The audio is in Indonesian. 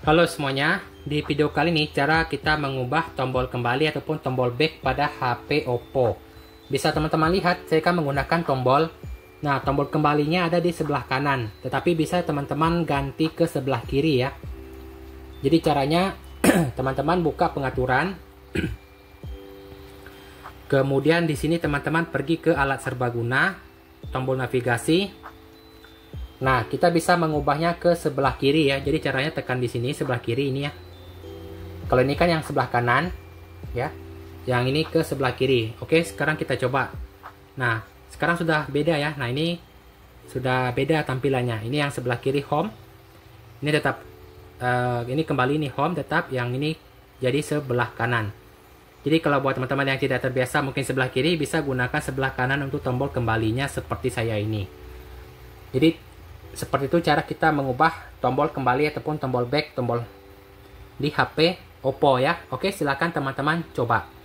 Halo semuanya, di video kali ini cara kita mengubah tombol kembali ataupun tombol back pada HP Oppo. Bisa teman-teman lihat, saya akan menggunakan tombol. Nah, tombol kembalinya ada di sebelah kanan, tetapi bisa teman-teman ganti ke sebelah kiri ya. Jadi caranya, teman-teman buka pengaturan. Kemudian di sini teman-teman pergi ke alat serbaguna, tombol navigasi, Nah, kita bisa mengubahnya ke sebelah kiri ya. Jadi caranya tekan di sini sebelah kiri ini ya. Kalau ini kan yang sebelah kanan ya. Yang ini ke sebelah kiri. Oke, sekarang kita coba. Nah, sekarang sudah beda ya. Nah, ini sudah beda tampilannya. Ini yang sebelah kiri home. Ini tetap uh, ini kembali ini home tetap yang ini jadi sebelah kanan. Jadi kalau buat teman-teman yang tidak terbiasa mungkin sebelah kiri bisa gunakan sebelah kanan untuk tombol kembalinya seperti saya ini. Jadi seperti itu cara kita mengubah tombol kembali ataupun tombol back tombol di HP Oppo ya. Oke, silakan teman-teman coba.